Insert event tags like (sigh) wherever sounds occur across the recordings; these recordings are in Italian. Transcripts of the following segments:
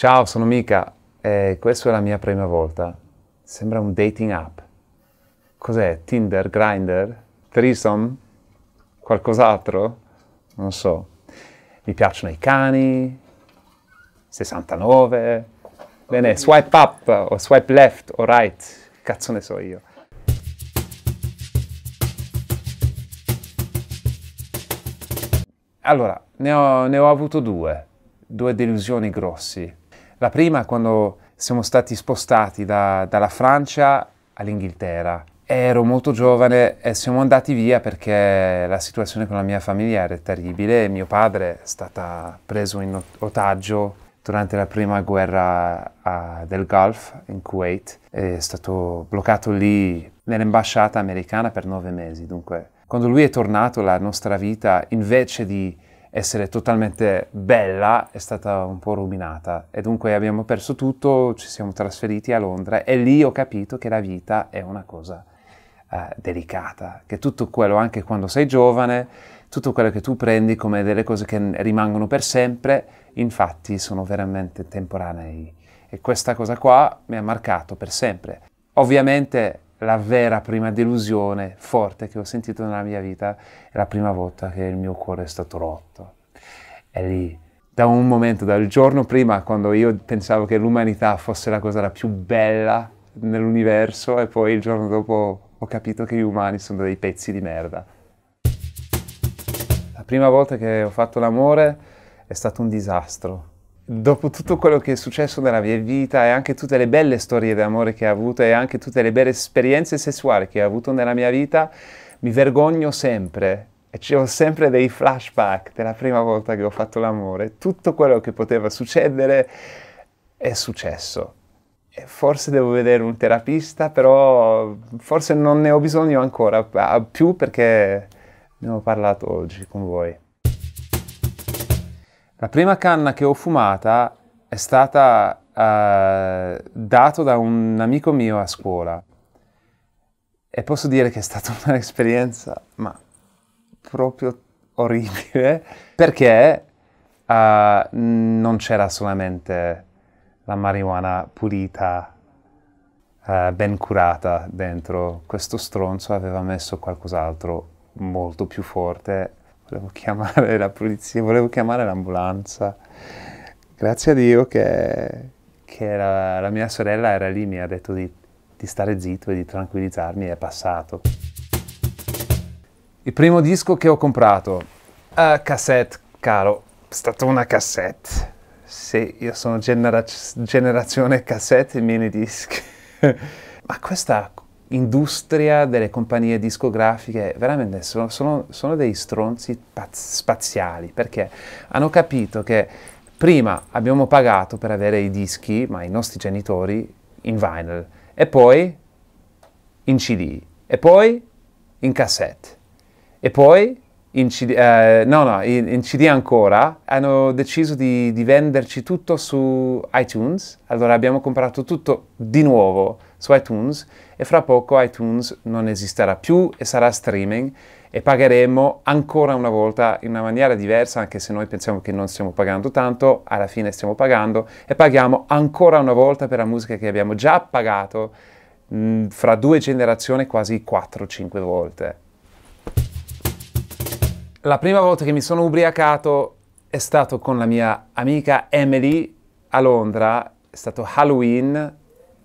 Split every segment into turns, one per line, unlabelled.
Ciao, sono Mika. e eh, questa è la mia prima volta. Sembra un dating app. Cos'è? Tinder, Grindr? Threesome? Qualcos'altro? Non so. Mi piacciono i cani. 69. Bene, swipe up o swipe left o right. Cazzo ne so io. Allora, ne ho, ne ho avuto due, due delusioni grossi la prima è quando siamo stati spostati da, dalla Francia all'Inghilterra. Ero molto giovane e siamo andati via perché la situazione con la mia famiglia era terribile. Mio padre è stato preso in otaggio durante la prima guerra uh, del Gulf in Kuwait. È stato bloccato lì nell'ambasciata americana per nove mesi. Dunque, quando lui è tornato, la nostra vita, invece di essere totalmente bella è stata un po' ruminata e dunque abbiamo perso tutto, ci siamo trasferiti a Londra e lì ho capito che la vita è una cosa eh, delicata, che tutto quello, anche quando sei giovane, tutto quello che tu prendi come delle cose che rimangono per sempre, infatti sono veramente temporanei e questa cosa qua mi ha marcato per sempre. Ovviamente la vera prima delusione forte che ho sentito nella mia vita è la prima volta che il mio cuore è stato rotto. È lì, da un momento, dal giorno prima, quando io pensavo che l'umanità fosse la cosa la più bella nell'universo e poi il giorno dopo ho capito che gli umani sono dei pezzi di merda. La prima volta che ho fatto l'amore è stato un disastro dopo tutto quello che è successo nella mia vita e anche tutte le belle storie d'amore che ho avuto e anche tutte le belle esperienze sessuali che ho avuto nella mia vita, mi vergogno sempre e ho sempre dei flashback della prima volta che ho fatto l'amore. Tutto quello che poteva succedere è successo. E forse devo vedere un terapista, però forse non ne ho bisogno ancora più perché ne ho parlato oggi con voi. La prima canna che ho fumata è stata eh, data da un amico mio a scuola e posso dire che è stata (laughs) un'esperienza ma proprio orribile perché eh, non c'era solamente la marijuana pulita eh, ben curata dentro questo stronzo aveva messo qualcos'altro molto più forte volevo chiamare la polizia, volevo chiamare l'ambulanza. Grazie a Dio che, che la, la, mia sorella era lì, mi ha detto di, di stare zitto e di tranquillizzarmi, è passato. Il primo disco che ho comprato, uh, cassette, caro, è stata una cassette. Sì, io sono genera generazione cassette e mini disc. (laughs) Ma questa industria delle compagnie discografiche veramente sono, sono, sono dei stronzi paz- spaziali perché hanno capito che prima abbiamo pagato per avere i dischi, ma i nostri genitori, in vinyl e poi in CD e poi in cassette e poi in CD, eh, no, no, in, in, CD ancora, hanno deciso di, di venderci tutto su iTunes, allora abbiamo comprato tutto di nuovo su iTunes e fra poco iTunes non esisterà più e sarà streaming e pagheremo ancora una volta in una maniera diversa, anche se noi pensiamo che non stiamo pagando tanto, alla fine stiamo pagando e paghiamo ancora una volta per la musica che abbiamo già pagato mh, mm, fra due generazioni quasi 4-5 volte. La prima volta che mi sono ubriacato è stato con la mia amica Emily a Londra, è stato Halloween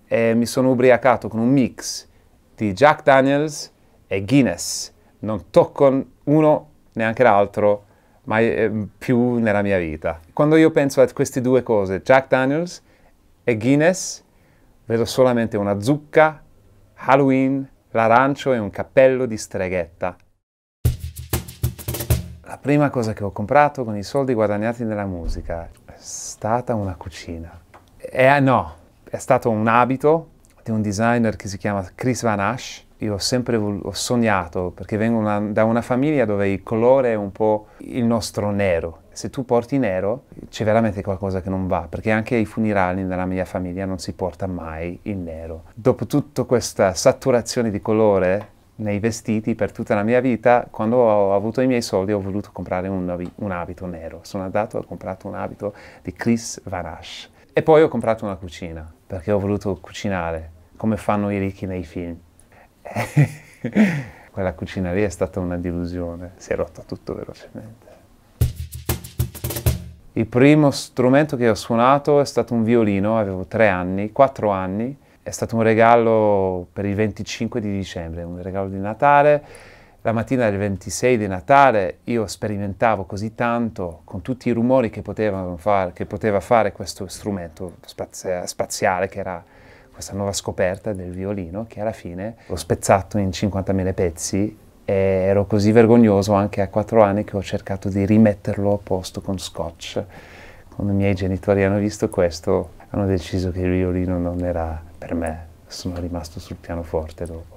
e mi sono ubriacato con un mix di Jack Daniels e Guinness. Non tocco uno neanche l'altro mai eh, più nella mia vita. Quando io penso a queste due cose, Jack Daniels e Guinness, vedo solamente una zucca, Halloween, l'arancio e un cappello di streghetta. La prima cosa che ho comprato con i soldi guadagnati nella musica è stata una cucina. Eh no, è stato un abito di un designer che si chiama Chris Van Ash. Io ho sempre ho sognato, perché vengo una, da una famiglia dove il colore è un po' il nostro nero. Se tu porti nero c'è veramente qualcosa che non va, perché anche ai funerali nella mia famiglia non si porta mai il nero. Dopo tutta questa saturazione di colore nei vestiti per tutta la mia vita, quando ho avuto i miei soldi ho voluto comprare un, un abito nero. Sono andato e ho comprato un abito di Chris Van Ash. E poi ho comprato una cucina, perché ho voluto cucinare, come fanno i ricchi nei film. (laughs) Quella cucina lì è stata una delusione, si è rotta tutto velocemente. Il primo strumento che ho suonato è stato un violino, avevo tre anni, quattro anni, è stato un regalo per il 25 di dicembre, un regalo di Natale la mattina del 26 di Natale io sperimentavo così tanto con tutti i rumori che, far, che poteva fare questo strumento spazia, spaziale che era questa nuova scoperta del violino che alla fine l'ho spezzato in 50.000 pezzi e ero così vergognoso anche a 4 anni che ho cercato di rimetterlo a posto con scotch. Quando i miei genitori hanno visto questo hanno deciso che il violino non era per me, sono rimasto sul pianoforte dopo.